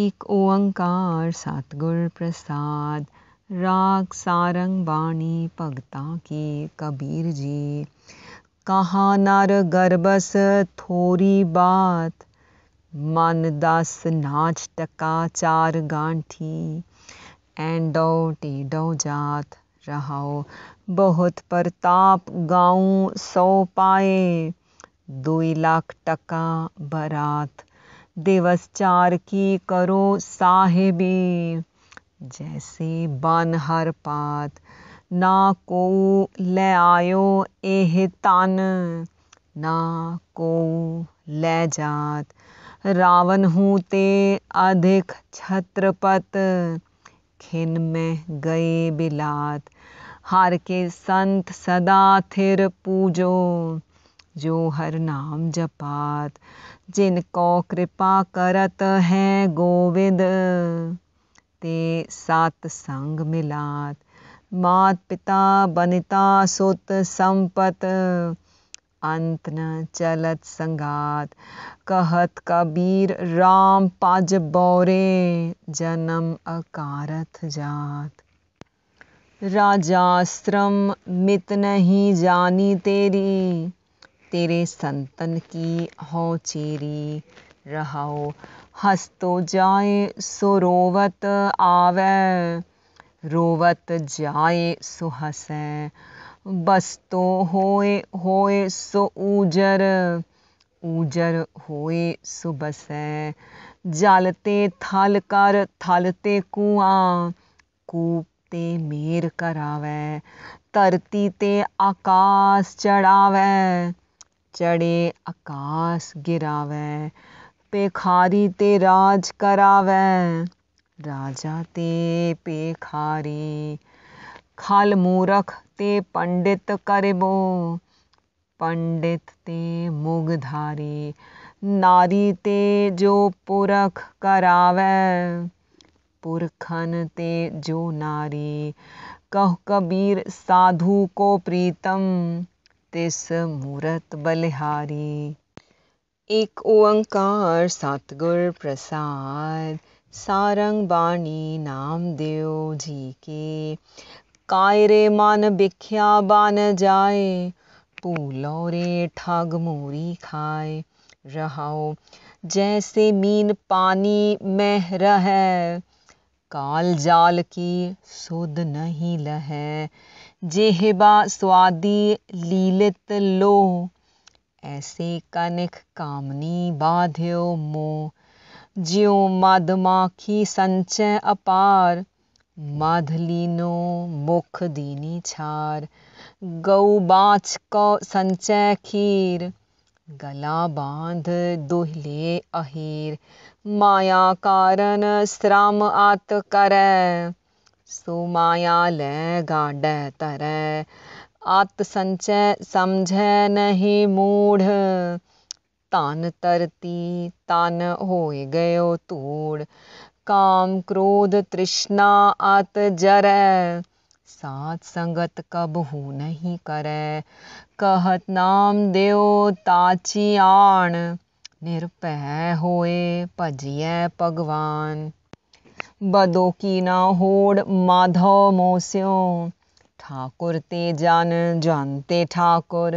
एक ओंकार सतगुर प्रसाद राग सारंग बाणी भगता की कबीर जी कहा नर गर्बस थोरी बात मन दस नाच टका चार गांठी एंडो टेडो जात रहाओ बहुत प्रताप गाऊं सौ पाए दुई लाख टका बरात चार की करो साहेबी जैसे बन हर पात ना को ले आयो एह तन ना को ले जात रावण हूँ ते अधिक छत्रपत खिन में गए बिलात हार के संत सदा थिर पूजो जो हर नाम जपात जिनको कृपा करत है गोविंद ते सात संग मिलात मात पिता बनिता सुत संपत अंत न चलत संगात कहत कबीर राम पाज बौरे जन्म अकारथ जात राजाश्रम मित नहीं जानी तेरी तेरे संतन की हो चेरी रहो हंसतो जाए सो रोवत आवे रोवत जाए सो बस बसतो होए होए सो ऊजर ऊजर होए सो बसे जालते थाल कर थालते कुआं कूपते मेर करावे तरती ते आकाश चढ़ावे चढ़े आकाश गिरावे पेखारी ते राज करावे राजा ते पेखारी खाल मूरख ते पंडित करबो पंडित ते मुगधारी नारी ते जो पुरख करावे पुरखन ते जो नारी कह कबीर साधु को प्रीतम तिस मूरत बलिहारी एक ओंकार सतगुर प्रसाद सारंग बाणी नाम देव जी के कायरे मन बिख्या बन जाए पूलो रे ठग मोरी खाए रहाओ जैसे मीन पानी में रह काल जाल की सुध नहीं लह जेहबा स्वादी लीलित लो ऐसे कनिक कामनी बाध्यो मो ज्यो माधमाखी संचय अपार माधलीनो मुख दीनी छार गऊ बाछ को संचय खीर गला बांध दुहले अहीर माया कारण श्राम आत करय सुमाया ले गाड तर आत संचय समझय नहीं मूढ़ तान तरती तान हो गयो तूड़ काम क्रोध तृष्णा अत जर सात संगत कब हो नहीं करे कहत नाम देव ताची आण निरपय होए भजिए भगवान बदो की ना होड़ माधव मोस्यो ठाकुर ते जान जानते ठाकुर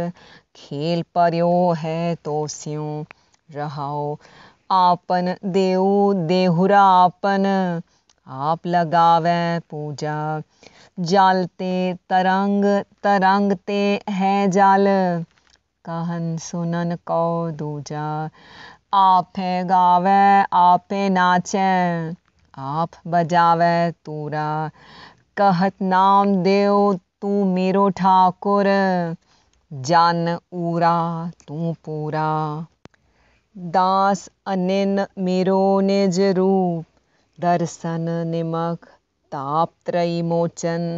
खेल पर्यो है तो सियो रहाओ आपन देव देहुरा आपन आप लगावे पूजा जालते तरंग तरंग ते है जाल कहन सुनन कौ दूजा आपे गावे आपे नाचे आप बजावे तोरा कहत नाम देव तू मेरो ठाकुर जान ऊरा तू पूरा दास अनिन मेरो निज रूप दर्शन निमक ताप त्रयी मोचन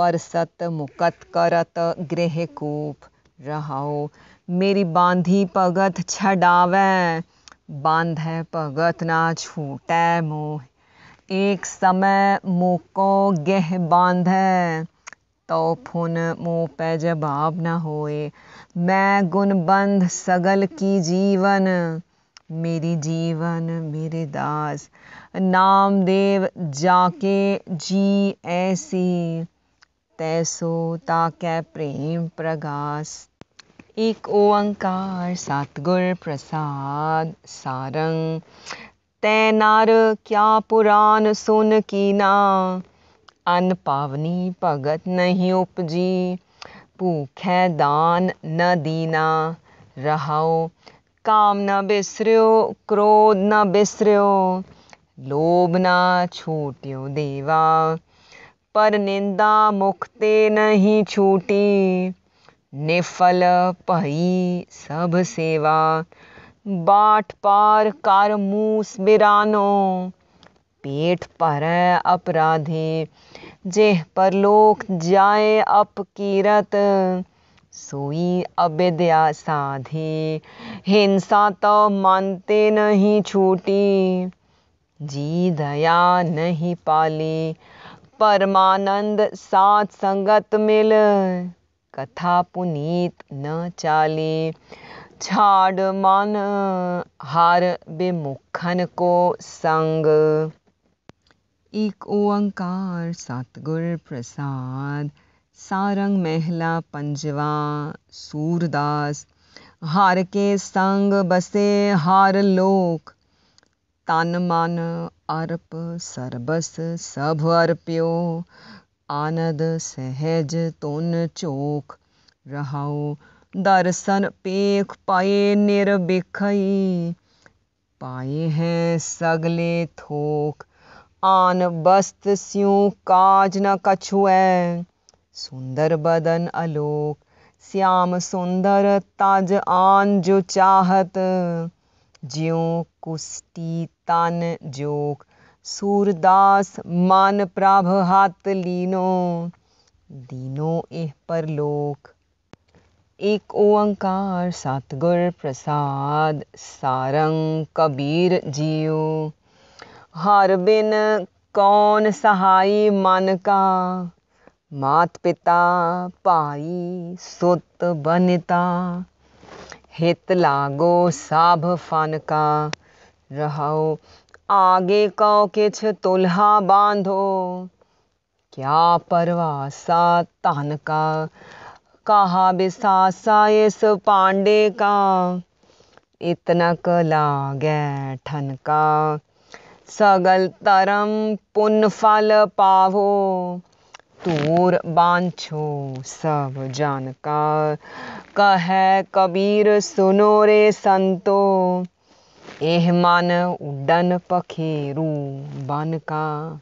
परसत मुकत करत गृह कूप रहो मेरी बांधी पगत छडावे बांधे पगत ना छूटे मोह एक समय मुको बांध है तो फुन मुँह पे जवाब न होए मैं गुणबंध सगल की जीवन मेरी जीवन मेरे दास नामदेव जाके जी ऐसी तैसो ताके प्रेम प्रगास एक ओंकार सतगुर प्रसाद सारंग तै नर क्या पुराण सुन की ना अन पावनी भगत नहीं उपजी भूखै दान न दीना रहाओ काम न बिसरो क्रोध न बिसरो लोभ न छूट्यो देवा पर निंदा मुखते नहीं छूटी निफल भई सब सेवा बाट पार मूस बिरानो पेट पर अपराधी जेह लोक जाए अपकीरत सोई अविद्या साधी हिंसा तो मानते नहीं छूटी जी दया नहीं पाली परमानंद साथ संगत मिल कथा पुनीत न चाली छाड़ मान हार बेमुखन को संग एक ओंकार सतगुर प्रसाद सारंग महला पंजवा सूरदास हार के संग बसे हार लोक तन मन अर्प सरबस सब अर्प्यो आनद सहज तुन चोक रहाओ दर्शन पेख पाए निरबिख पाए हैं सगले थोक आन बस्त स्यू काज न कछु है सुंदर बदन अलोक श्याम सुंदर ताज आन जो चाहत ज्यो कुस्ती तन जोक सूरदास मान प्राभ हाथ लीनो दीनो एह परलोक एक ओंकार सतगुर प्रसाद सारंग कबीर जियो हर बिन कौन सहाई मन का मात पिता पाई सुत बनता हित लागो साभ फन का रहो आगे कौ किछ तुल्हा बांधो क्या परवासा तन का कहा बिसासा इस पांडे का इतना कला गैठन का सगल तरम पुन फल पावो तूर बांछो सब जान का कह कबीर सुनो रे संतो एह मन उडन पखेरू बन का